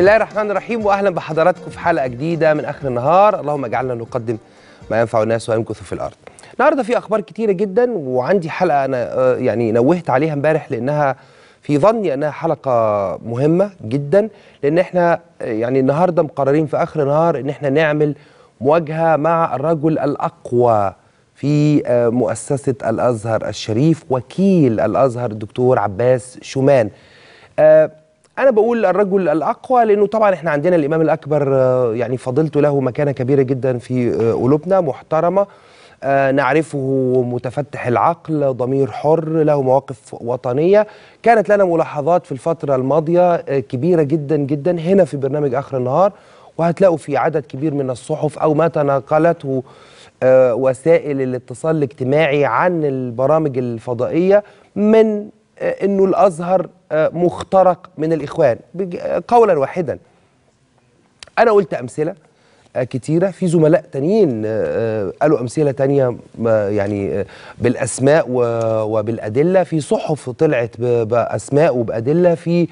بسم الله الرحمن الرحيم واهلا بحضراتكم في حلقه جديده من اخر النهار اللهم اجعلنا نقدم ما ينفع الناس ويمكث في الارض النهارده في اخبار كتيره جدا وعندي حلقه انا آه، يعني نوهت عليها امبارح لانها في ظني انها حلقه مهمه جدا لان احنا آه، يعني النهارده مقررين في اخر النهار ان احنا نعمل مواجهه مع الرجل الاقوى في آه، مؤسسه الازهر الشريف وكيل الازهر الدكتور عباس شومان انا بقول الرجل الاقوى لانه طبعا احنا عندنا الامام الاكبر آه، يعني فضيلته له مكانه كبيره جدا في آه، قلوبنا محترمه آه، نعرفه متفتح العقل ضمير حر له مواقف وطنية كانت لنا ملاحظات في الفترة الماضية كبيرة جدا جدا هنا في برنامج آخر النهار وهتلاقوا في عدد كبير من الصحف أو ما تناقلته وسائل الاتصال الاجتماعي عن البرامج الفضائية من آه، انه الازهر آه، مخترق من الاخوان آه، قولا واحدا انا قلت امثله كتيره في زملاء تانيين قالوا امثله تانيه يعني بالاسماء وبالادله في صحف طلعت باسماء وبادله في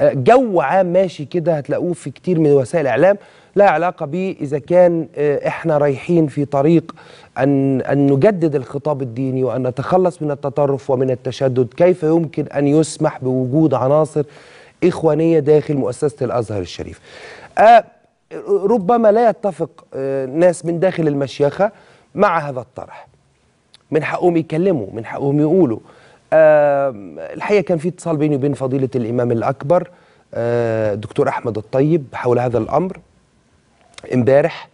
جو عام ماشي كده هتلاقوه في كتير من وسائل الاعلام لا علاقه به اذا كان آه، احنا رايحين في طريق ان ان نجدد الخطاب الديني وان نتخلص من التطرف ومن التشدد، كيف يمكن ان يسمح بوجود عناصر اخوانيه داخل مؤسسه الازهر الشريف. آه ربما لا يتفق آه، ناس من داخل المشيخه مع هذا الطرح. من حقهم يتكلموا، من حقهم يقولوا. آه الحقيقه كان في اتصال بيني وبين فضيله الامام الاكبر آه دكتور احمد الطيب حول هذا الامر امبارح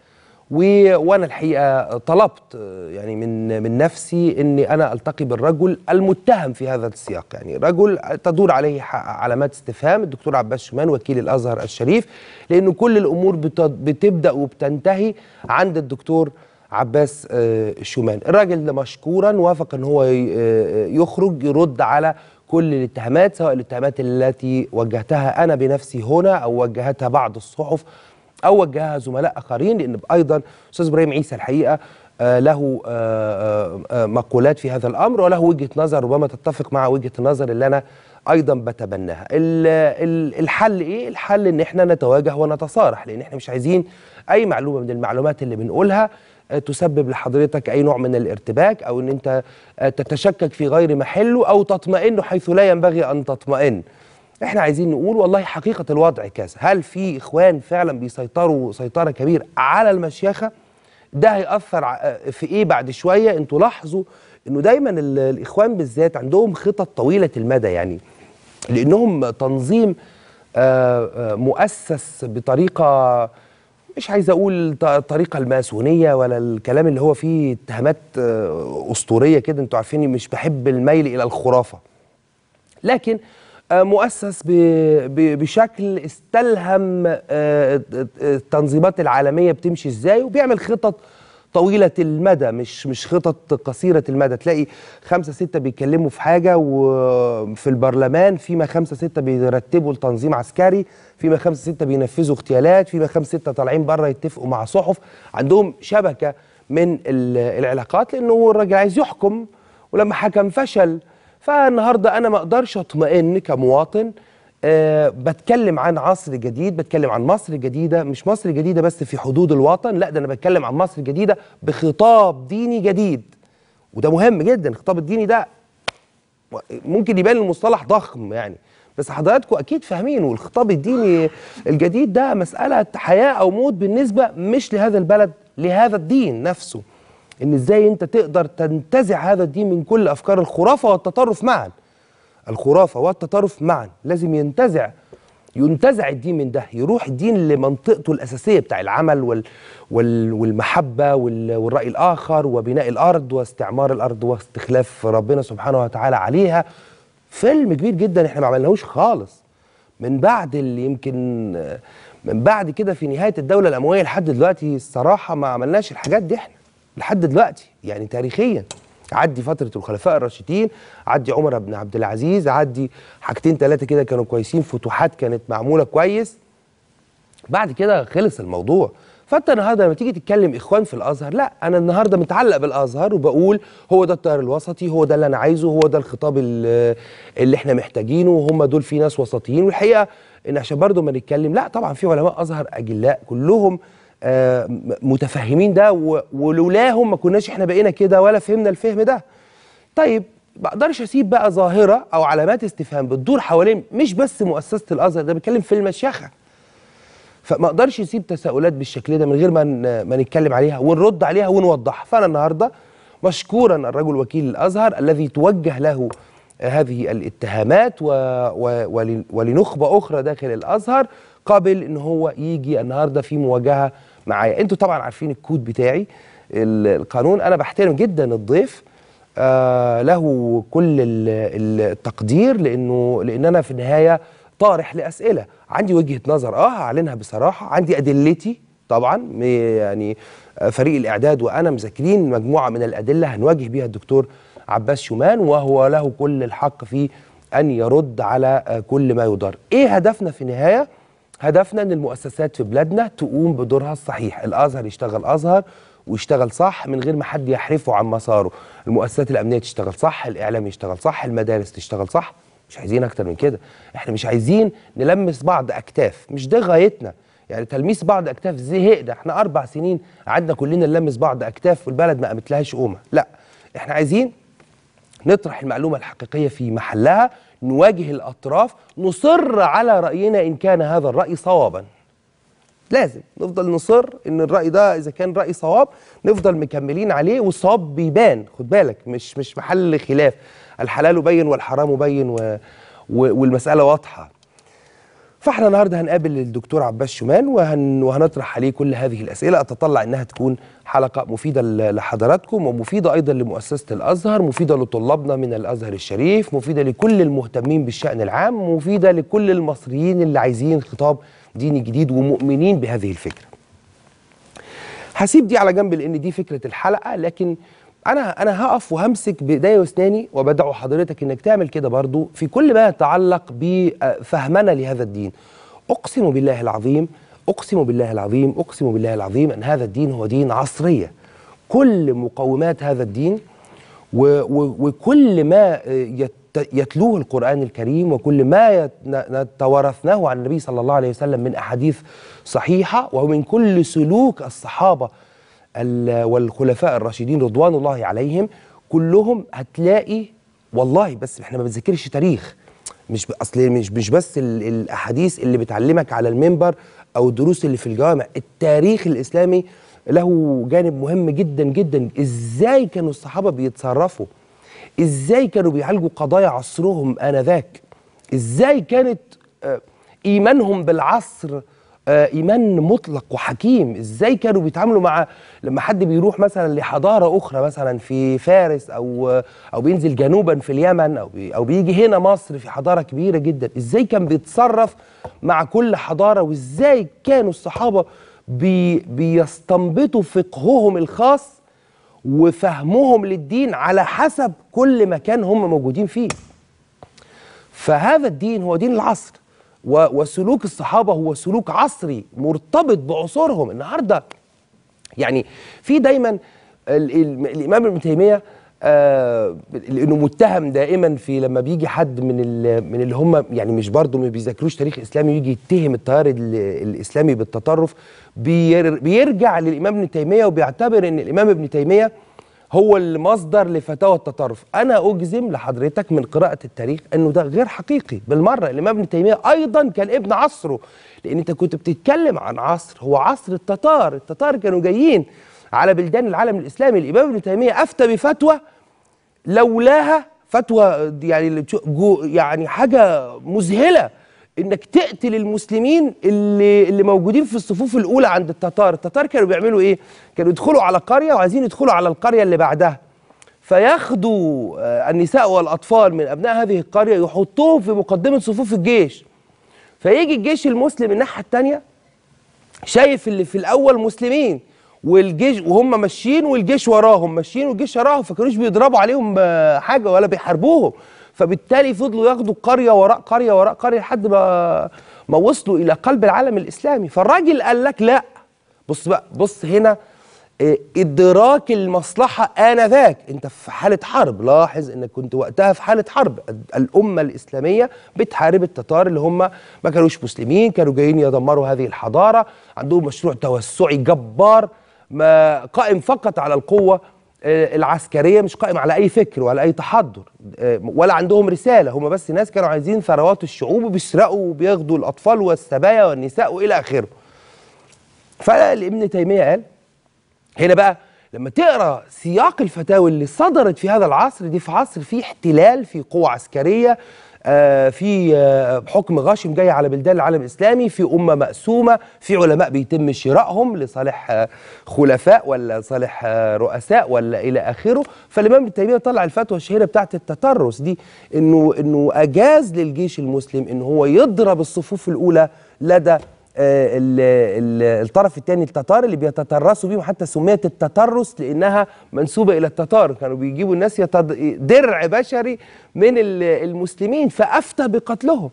و... وانا الحقيقه طلبت يعني من من نفسي اني انا التقي بالرجل المتهم في هذا السياق يعني رجل تدور عليه علامات استفهام الدكتور عباس شمان وكيل الازهر الشريف لانه كل الامور بت... بتبدا وبتنتهي عند الدكتور عباس آه، شومان الراجل ده مشكورا وافق ان هو آه، يخرج يرد على كل الاتهامات سواء الاتهامات التي وجهتها انا بنفسي هنا او وجهتها بعض الصحف او وجهها زملاء اخرين لان ايضا استاذ ابراهيم عيسى الحقيقه آه، له آه، آه، مقولات في هذا الامر وله وجهه نظر ربما تتفق مع وجهه النظر اللي انا ايضا بتبناها الحل ايه الحل ان احنا نتواجه ونتصارح لان احنا مش عايزين اي معلومه من المعلومات اللي بنقولها تسبب لحضرتك اي نوع من الارتباك او ان انت تتشكك في غير محله او تطمئن حيث لا ينبغي ان تطمئن احنا عايزين نقول والله حقيقه الوضع كذا هل في اخوان فعلا بيسيطروا سيطره كبيره على المشيخه ده هيأثر في ايه بعد شويه انتوا لاحظوا انه دايما الاخوان بالذات عندهم خطط طويله المدى يعني لانهم تنظيم آه، آه، مؤسس بطريقه مش عايز اقول الطريقة الماسونيه ولا الكلام اللي هو فيه اتهامات آه، اسطوريه كده انتوا عارفيني مش بحب الميل الى الخرافه لكن آه، مؤسس بشكل استلهم آه، التنظيمات العالميه بتمشي ازاي وبيعمل خطط طويله المدى مش مش خطط قصيره المدى تلاقي خمسه سته بيتكلموا في حاجه وفي البرلمان فيما خمسه سته بيرتبوا لتنظيم عسكري فيما خمسه سته بينفذوا اغتيالات فيما خمسه سته طالعين بره يتفقوا مع صحف عندهم شبكه من العلاقات لانه الراجل عايز يحكم ولما حكم فشل فالنهارده انا ما اقدرش اطمئن كمواطن أه بتكلم عن عصر جديد بتكلم عن مصر جديدة مش مصر جديدة بس في حدود الوطن لا ده أنا بتكلم عن مصر جديدة بخطاب ديني جديد وده مهم جدا الخطاب الديني ده ممكن يبان المصطلح ضخم يعني بس حضراتكم أكيد فاهمين والخطاب الديني الجديد ده مسألة حياة أو موت بالنسبة مش لهذا البلد لهذا الدين نفسه ان ازاي انت تقدر تنتزع هذا الدين من كل افكار الخرافه والتطرف معا الخرافه والتطرف معا لازم ينتزع ينتزع الدين من ده يروح الدين لمنطقته الاساسيه بتاع العمل وال وال والمحبه وال والراي الاخر وبناء الارض واستعمار الارض واستخلاف ربنا سبحانه وتعالى عليها فيلم كبير جدا احنا ما عملناهوش خالص من بعد اللي يمكن من بعد كده في نهايه الدوله الامويه لحد دلوقتي الصراحه ما عملناش الحاجات دي احنا لحد دلوقتي يعني تاريخيا عدي فتره الخلفاء الراشدين عدي عمر بن عبد العزيز عدي حاجتين ثلاثه كده كانوا كويسين فتوحات كانت معموله كويس بعد كده خلص الموضوع فانت النهارده لما تيجي تتكلم اخوان في الازهر لا انا النهارده متعلق بالازهر وبقول هو ده التيار الوسطي هو ده اللي انا عايزه هو ده الخطاب اللي احنا محتاجينه وهم دول في ناس وسطيين والحقيقه ان عشان برضه ما نتكلم لا طبعا في علماء ازهر اجلاء كلهم آه، متفهمين ده ولولاهم ما كناش احنا بقينا كده ولا فهمنا الفهم ده طيب ما اقدرش اسيب بقى ظاهره او علامات استفهام بتدور حوالين مش بس مؤسسه الازهر ده بتكلم في المشيخه فما اقدرش اسيب تساؤلات بالشكل ده من غير ما ما نتكلم عليها ونرد عليها ونوضحها فانا النهارده مشكورا الرجل وكيل الازهر الذي توجه له هذه الاتهامات و... و... ولنخبه اخرى داخل الازهر قبل ان هو يجي النهارده في مواجهه معايا انتوا طبعا عارفين الكود بتاعي القانون انا بحترم جدا الضيف آه له كل التقدير لانه لان انا في النهايه طارح لاسئله عندي وجهه نظر اه هعلنها بصراحه عندي ادلتي طبعا يعني آه، فريق الاعداد وانا مذاكرين مجموعه من الادله هنواجه بيها الدكتور عباس شومان وهو له كل الحق في ان يرد على آه، كل ما يدار ايه هدفنا في النهايه هدفنا ان المؤسسات في بلادنا تقوم بدورها الصحيح الازهر يشتغل ازهر ويشتغل صح من غير ما حد يحرفه عن مساره المؤسسات الامنيه تشتغل صح الاعلام يشتغل صح المدارس تشتغل صح مش عايزين اكتر من كده احنا مش عايزين نلمس بعض اكتاف مش ده غايتنا يعني تلميس بعض اكتاف زهقنا احنا اربع سنين قعدنا كلنا نلمس بعض اكتاف والبلد ما قامت لهاش قومه لا احنا عايزين نطرح المعلومه الحقيقيه في محلها نواجه الأطراف نصر على رأينا إن كان هذا الرأي صوابا لازم نفضل نصر ان الراي ده اذا كان راي صواب نفضل مكملين عليه والصواب بيبان خد بالك مش مش محل خلاف الحلال بين والحرام بين و... و... والمساله واضحه فاحنا النهارده هنقابل الدكتور عباس شومان وهن وهنطرح عليه كل هذه الاسئله اتطلع انها تكون حلقه مفيده لحضراتكم ومفيده ايضا لمؤسسه الازهر مفيده لطلابنا من الازهر الشريف مفيده لكل المهتمين بالشان العام مفيده لكل المصريين اللي عايزين خطاب ديني جديد ومؤمنين بهذه الفكره هسيب دي على جنب لان دي فكره الحلقه لكن انا انا هقف وهمسك بايديا واسناني وبدعو حضرتك انك تعمل كده برضو في كل ما يتعلق بفهمنا لهذا الدين اقسم بالله العظيم اقسم بالله العظيم اقسم بالله العظيم ان هذا الدين هو دين عصريه كل مقومات هذا الدين و و وكل ما يتلوه القرآن الكريم وكل ما توارثناه عن النبي صلى الله عليه وسلم من أحاديث صحيحة ومن كل سلوك الصحابة والخلفاء الراشدين رضوان الله عليهم كلهم هتلاقي والله بس احنا ما بنذاكرش تاريخ مش اصل مش مش بس الاحاديث اللي بتعلمك على المنبر او الدروس اللي في الجوامع التاريخ الاسلامي له جانب مهم جدا جدا ازاي كانوا الصحابه بيتصرفوا ازاي كانوا بيعالجوا قضايا عصرهم انذاك ازاي كانت آه، ايمانهم بالعصر آه، ايمان مطلق وحكيم ازاي كانوا بيتعاملوا مع لما حد بيروح مثلا لحضاره اخرى مثلا في فارس او او بينزل جنوبا في اليمن او بي او بيجي هنا مصر في حضاره كبيره جدا ازاي كان بيتصرف مع كل حضاره وازاي كانوا الصحابه بي بيستنبطوا فقههم الخاص وفهمهم للدين على حسب كل مكان هم موجودين فيه فهذا الدين هو دين العصر وسلوك الصحابه هو سلوك عصري مرتبط بعصورهم النهارده يعني في دايما الامام ابن تيميه آه، لانه متهم دائما في لما بيجي حد من من اللي هم يعني مش برضه ما بيذاكروش تاريخ اسلامي ويجي يتهم التيار الاسلامي بالتطرف بيرجع للامام ابن تيميه وبيعتبر ان الامام ابن تيميه هو المصدر لفتاوى التطرف انا اجزم لحضرتك من قراءه التاريخ انه ده غير حقيقي بالمره الامام ابن تيميه ايضا كان ابن عصره لان انت كنت بتتكلم عن عصر هو عصر التتار التتار كانوا جايين على بلدان العالم الاسلامي الامام ابن تيميه افتى بفتوى لولاها فتوى يعني يعني حاجه مذهله انك تقتل المسلمين اللي اللي موجودين في الصفوف الاولى عند التتار، التتار كانوا بيعملوا ايه؟ كانوا يدخلوا على قريه وعايزين يدخلوا على القريه اللي بعدها. فياخدوا آه، النساء والاطفال من ابناء هذه القريه يحطوهم في مقدمه صفوف الجيش. فيجي الجيش المسلم الناحيه الثانيه شايف اللي في الاول مسلمين والجيش وهم ماشيين والجيش وراهم ماشيين والجيش وراهم فكانوش بيضربوا عليهم آه، حاجه ولا بيحاربوهم فبالتالي فضلوا ياخدوا قريه وراء قريه وراء قريه لحد ما ما وصلوا الى قلب العالم الاسلامي فالراجل قال لك لا بص بقى بص هنا آه، ادراك المصلحه انذاك انت في حاله حرب لاحظ انك كنت وقتها في حاله حرب الامه الاسلاميه بتحارب التتار اللي هم ما كانوش مسلمين كانوا جايين يدمروا هذه الحضاره عندهم مشروع توسعي جبار ما قائم فقط على القوه آه، العسكريه مش قائم على اي فكر ولا اي تحضر آه، ولا عندهم رساله هم بس ناس كانوا عايزين ثروات الشعوب وبيسرقوا وبياخدوا الاطفال والسبايا والنساء والى اخره. فالابن تيميه قال هنا بقى لما تقرا سياق الفتاوي اللي صدرت في هذا العصر دي في عصر فيه احتلال في قوه عسكريه آه، في آه، حكم غاشم جاي على بلدان العالم الاسلامي في امه مقسومه في علماء بيتم شرائهم لصالح آه، خلفاء ولا صالح رؤساء ولا الى اخره فالامام ابن تيميه طلع الفتوى الشهيره بتاعت التطرس دي انه انه اجاز للجيش المسلم ان هو يضرب الصفوف الاولى لدى آه، الطرف الثاني التتار اللي بيتترسوا بيهم حتى سميت التترس لانها منسوبه الى التتار كانوا بيجيبوا الناس يتد... درع بشري من المسلمين فافتى بقتلهم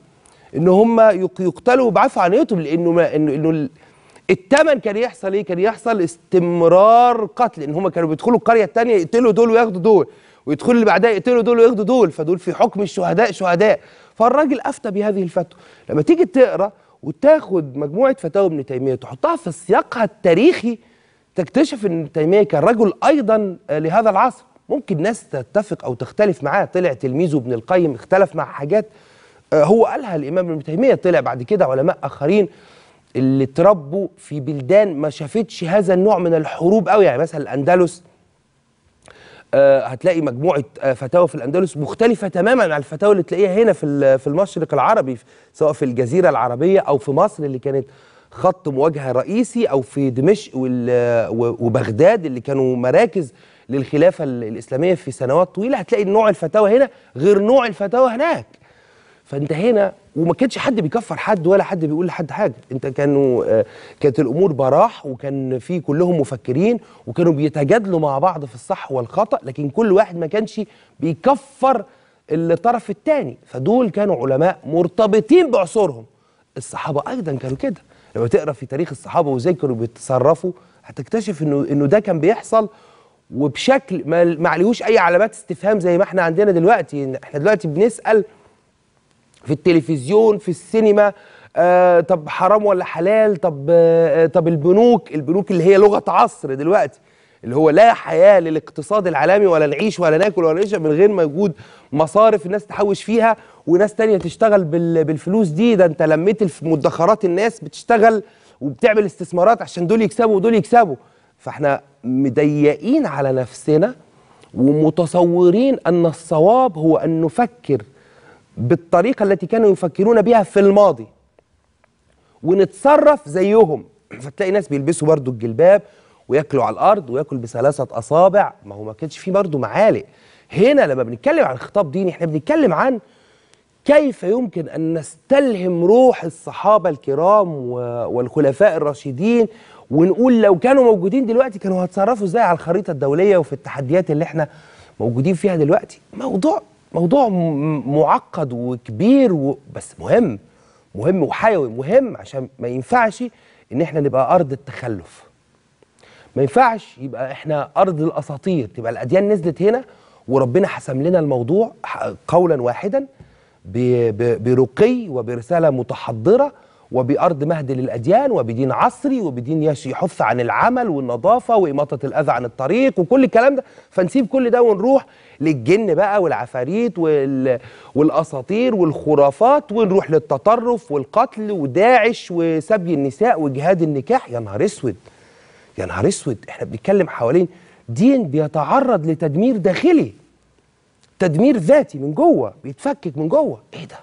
ان هم يقتلوا بعفو عنيتهم لانه ما انه انه الثمن كان يحصل ايه؟ كان يحصل استمرار قتل ان هم كانوا بيدخلوا القريه الثانيه يقتلوا دول وياخدوا دول ويدخلوا اللي بعدها يقتلوا دول وياخدوا دول فدول في حكم الشهداء شهداء فالراجل افتى بهذه الفتوى لما تيجي تقرا وتاخد مجموعه فتاوى ابن تيميه تحطها في سياقها التاريخي تكتشف ان ابن تيميه كان رجل ايضا آه، لهذا العصر ممكن ناس تتفق او تختلف معاه طلع تلميذه ابن القيم اختلف مع حاجات آه، هو قالها الامام ابن تيميه طلع بعد كده علماء اخرين اللي تربوا في بلدان ما شافتش هذا النوع من الحروب قوي يعني مثلا الاندلس آه، هتلاقي مجموعه آه، فتاوى في الاندلس مختلفه تماما عن الفتاوى اللي تلاقيها هنا في في المشرق العربي سواء في الجزيره العربيه او في مصر اللي كانت خط مواجهه رئيسي او في دمشق وبغداد اللي كانوا مراكز للخلافه الاسلاميه في سنوات طويله هتلاقي نوع الفتاوى هنا غير نوع الفتاوى هناك فانت هنا وما كانش حد بيكفر حد ولا حد بيقول لحد حاجه انت كانوا آه، كانت الامور براح وكان في كلهم مفكرين وكانوا بيتجادلوا مع بعض في الصح والخطا لكن كل واحد ما كانش بيكفر الطرف الثاني فدول كانوا علماء مرتبطين بعصورهم الصحابه ايضا كانوا كده لما تقرا في تاريخ الصحابه وازاي كانوا بيتصرفوا هتكتشف انه انه ده كان بيحصل وبشكل ما, ما عليهوش اي علامات استفهام زي ما احنا عندنا دلوقتي احنا دلوقتي بنسال في التلفزيون في السينما آه طب حرام ولا حلال طب آه طب البنوك البنوك اللي هي لغه عصر دلوقتي اللي هو لا حياه للاقتصاد العالمي ولا نعيش ولا ناكل ولا نشرب من غير ما يوجد مصارف الناس تحوش فيها وناس تانية تشتغل بالفلوس دي ده انت لميت مدخرات الناس بتشتغل وبتعمل استثمارات عشان دول يكسبوا ودول يكسبوا فاحنا مضيقين على نفسنا ومتصورين ان الصواب هو ان نفكر بالطريقة التي كانوا يفكرون بها في الماضي ونتصرف زيهم فتلاقي ناس بيلبسوا برضو الجلباب وياكلوا على الأرض وياكل بثلاثة أصابع ما هو ما كانش فيه برضو معالق هنا لما بنتكلم عن خطاب ديني احنا بنتكلم عن كيف يمكن أن نستلهم روح الصحابة الكرام والخلفاء الراشدين ونقول لو كانوا موجودين دلوقتي كانوا هتصرفوا ازاي على الخريطة الدولية وفي التحديات اللي احنا موجودين فيها دلوقتي موضوع موضوع معقد وكبير و... بس مهم مهم وحيوي مهم عشان ما ينفعش ان احنا نبقى ارض التخلف ما ينفعش يبقى احنا ارض الاساطير تبقى الاديان نزلت هنا وربنا حسم لنا الموضوع قولا واحدا برقي وبرساله متحضره وبأرض مهد للأديان وبدين عصري وبدين يحث عن العمل والنظافة وإماطة الأذى عن الطريق وكل الكلام ده فنسيب كل ده ونروح للجن بقى والعفاريت وال... والأساطير والخرافات ونروح للتطرف والقتل وداعش وسبي النساء وجهاد النكاح يا نهار اسود يا نهار اسود احنا بنتكلم حوالين دين بيتعرض لتدمير داخلي تدمير ذاتي من جوه بيتفكك من جوه ايه ده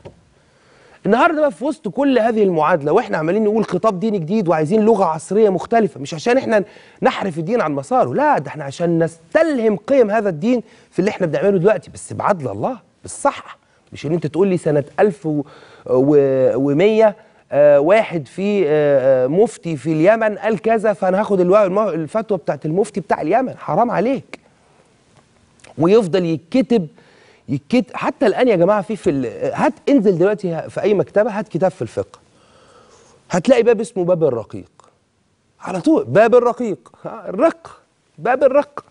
النهارده بقى في وسط كل هذه المعادله واحنا عمالين نقول خطاب ديني جديد وعايزين لغه عصريه مختلفه مش عشان احنا نحرف الدين عن مساره لا ده احنا عشان نستلهم قيم هذا الدين في اللي احنا بنعمله دلوقتي بس بعدل الله بالصح مش ان انت تقول لي سنه 1100 آه، واحد في آه، آه، مفتي في اليمن قال كذا فانا هاخد الفتوى بتاعت المفتي بتاع اليمن حرام عليك ويفضل يتكتب يكت... حتى الان يا جماعه في في ال... هات انزل دلوقتي في اي مكتبه هات كتاب في الفقه هتلاقي باب اسمه باب الرقيق على طول باب الرقيق الرق باب الرق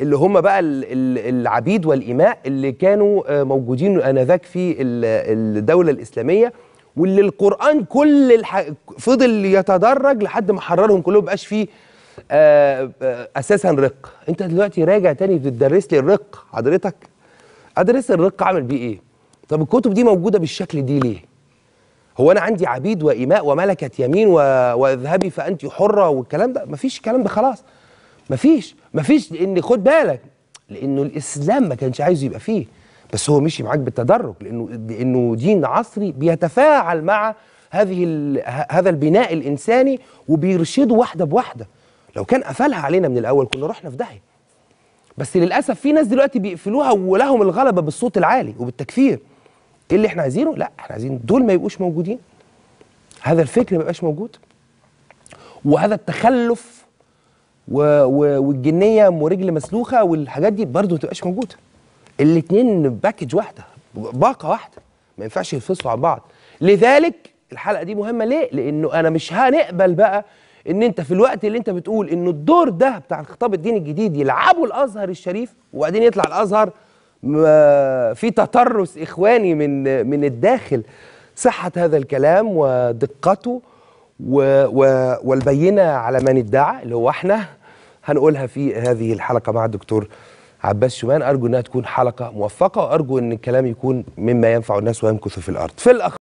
اللي هم بقى العبيد والإماء اللي كانوا آه، موجودين آنذاك في الدولة الإسلامية واللي القرآن كل الح... فضل يتدرج لحد ما حررهم كلهم بقاش فيه آه، آه، أساسا رق أنت دلوقتي راجع تاني بتدرس لي الرق حضرتك ادرس الرق اعمل بيه ايه طب الكتب دي موجوده بالشكل دي ليه هو انا عندي عبيد واماء وملكه يمين و... واذهبي فانت حره والكلام ده مفيش الكلام ده خلاص مفيش مفيش لان خد بالك لانه الاسلام ما كانش عايز يبقى فيه بس هو مشي معاك بالتدرج لانه لانه دين عصري بيتفاعل مع هذه ال... هذا البناء الانساني وبيرشده واحده بواحده لو كان قفلها علينا من الاول كنا رحنا في داهيه بس للاسف في ناس دلوقتي بيقفلوها ولهم الغلبه بالصوت العالي وبالتكفير ايه اللي احنا عايزينه لا احنا عايزين دول ما يبقوش موجودين هذا الفكر ما يبقاش موجود وهذا التخلف و... و... والجنيه ام رجل مسلوخه والحاجات دي برضه ما تبقاش موجوده الاثنين باكج واحده باقه واحده ما ينفعش يفصلوا عن بعض لذلك الحلقه دي مهمه ليه لانه انا مش هنقبل بقى ان انت في الوقت اللي انت بتقول ان الدور ده بتاع الخطاب الديني الجديد يلعبه الازهر الشريف وبعدين يطلع الازهر في تطرس اخواني من من الداخل صحه هذا الكلام ودقته والبينه على من ادعى اللي هو احنا هنقولها في هذه الحلقه مع الدكتور عباس شومان ارجو انها تكون حلقه موفقه وارجو ان الكلام يكون مما ينفع الناس ويمكث في الارض في الأخ